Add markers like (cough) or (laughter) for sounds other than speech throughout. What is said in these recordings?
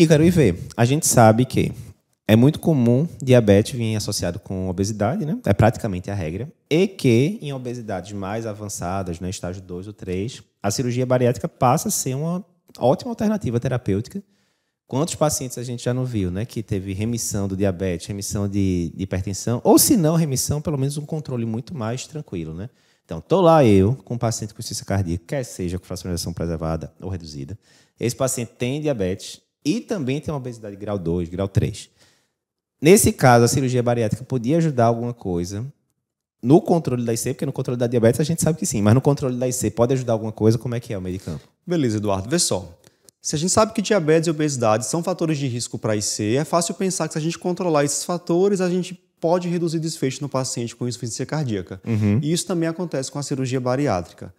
Ícaro, e vê, a gente sabe que é muito comum diabetes vir associado com obesidade, né? É praticamente a regra. E que em obesidades mais avançadas, né, estágio 2 ou 3, a cirurgia bariátrica passa a ser uma ótima alternativa terapêutica. Quantos pacientes a gente já não viu, né? Que teve remissão do diabetes, remissão de, de hipertensão, ou se não remissão, pelo menos um controle muito mais tranquilo, né? Então, tô lá eu com um paciente com insuficiência cardíaca, quer seja com fracionalização preservada ou reduzida. Esse paciente tem diabetes, e também tem uma obesidade grau 2, grau 3. Nesse caso, a cirurgia bariátrica podia ajudar alguma coisa no controle da IC, porque no controle da diabetes a gente sabe que sim, mas no controle da IC pode ajudar alguma coisa? Como é que é o medicamento? Beleza, Eduardo, vê só. Se a gente sabe que diabetes e obesidade são fatores de risco para IC, é fácil pensar que se a gente controlar esses fatores, a gente pode reduzir desfecho no paciente com insuficiência cardíaca. Uhum. E isso também acontece com a cirurgia bariátrica.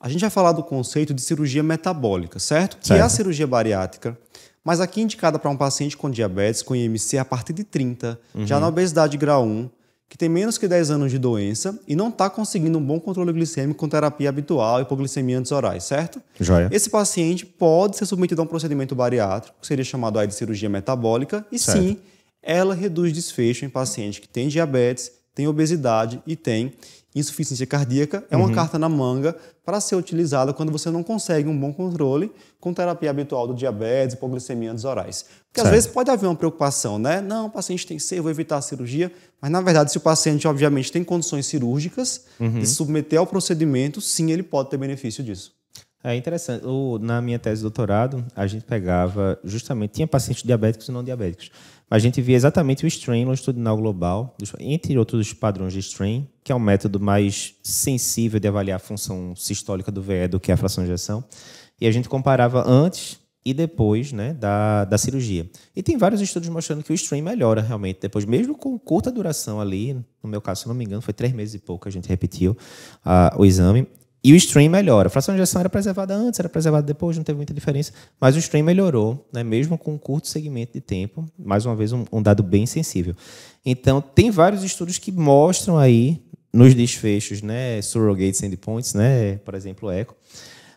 A gente vai falar do conceito de cirurgia metabólica, certo? certo. Que é a cirurgia bariátrica mas aqui indicada para um paciente com diabetes com IMC a partir de 30, uhum. já na obesidade grau 1, que tem menos que 10 anos de doença e não está conseguindo um bom controle glicêmico com terapia habitual, hipoglicemia antes orais, certo? Joia. Esse paciente pode ser submetido a um procedimento bariátrico, que seria chamado aí de cirurgia metabólica, e certo. sim, ela reduz desfecho em paciente que tem diabetes tem obesidade e tem insuficiência cardíaca. É uma uhum. carta na manga para ser utilizada quando você não consegue um bom controle com terapia habitual do diabetes, hipoglicemia dos orais. Porque certo. às vezes pode haver uma preocupação, né? Não, o paciente tem ser, vou evitar a cirurgia. Mas na verdade, se o paciente obviamente tem condições cirúrgicas uhum. de se submeter ao procedimento, sim, ele pode ter benefício disso. É interessante. O, na minha tese de doutorado, a gente pegava justamente. Tinha pacientes diabéticos e não diabéticos. Mas a gente via exatamente o strain longitudinal global, entre outros padrões de strain, que é um método mais sensível de avaliar a função sistólica do VE do que a fração de ejeção. E a gente comparava antes e depois né, da, da cirurgia. E tem vários estudos mostrando que o strain melhora realmente depois, mesmo com curta duração ali. No meu caso, se não me engano, foi três meses e pouco que a gente repetiu uh, o exame e o stream melhora. A fração de injeção era preservada antes, era preservada depois, não teve muita diferença. Mas o stream melhorou, né? mesmo com um curto segmento de tempo. Mais uma vez, um, um dado bem sensível. Então, tem vários estudos que mostram aí, nos desfechos, né? Surrogates endpoints, né? Por exemplo, o ECO.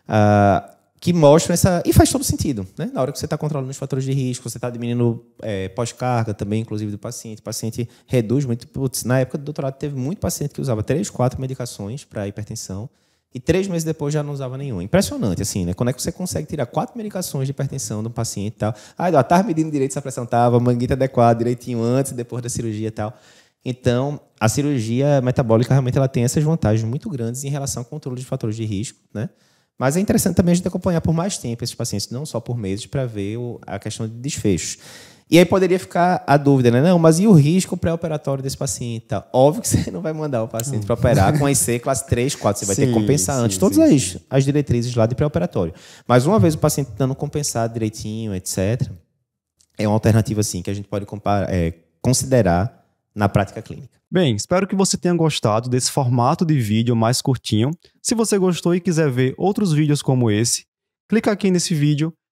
Uh, que mostram essa. E faz todo sentido, né? Na hora que você está controlando os fatores de risco, você está diminuindo é, pós-carga também, inclusive, do paciente. O paciente reduz muito. Putz, na época do doutorado teve muito paciente que usava três, quatro medicações para hipertensão. E três meses depois já não usava nenhum. Impressionante, assim, né? Quando é que você consegue tirar quatro medicações de hipertensão de um paciente e tal? Ah, ó, medindo direito se a pressão tava, manguita adequada direitinho antes e depois da cirurgia e tal. Então, a cirurgia metabólica realmente ela tem essas vantagens muito grandes em relação ao controle de fatores de risco, né? Mas é interessante também a gente acompanhar por mais tempo esses pacientes, não só por meses, para ver a questão de desfechos. E aí poderia ficar a dúvida, né? Não, mas e o risco pré-operatório desse paciente? Tá? Óbvio que (laughs) você não vai mandar o paciente para operar com IC classe 3, 4. Você vai sim, ter que compensar sim, antes. Sim, Todas as, as diretrizes lá de pré-operatório. Mas uma vez o paciente dando compensado direitinho, etc., é uma alternativa, assim, que a gente pode comparar, é, considerar na prática clínica. Bem, espero que você tenha gostado desse formato de vídeo mais curtinho. Se você gostou e quiser ver outros vídeos como esse, clica aqui nesse vídeo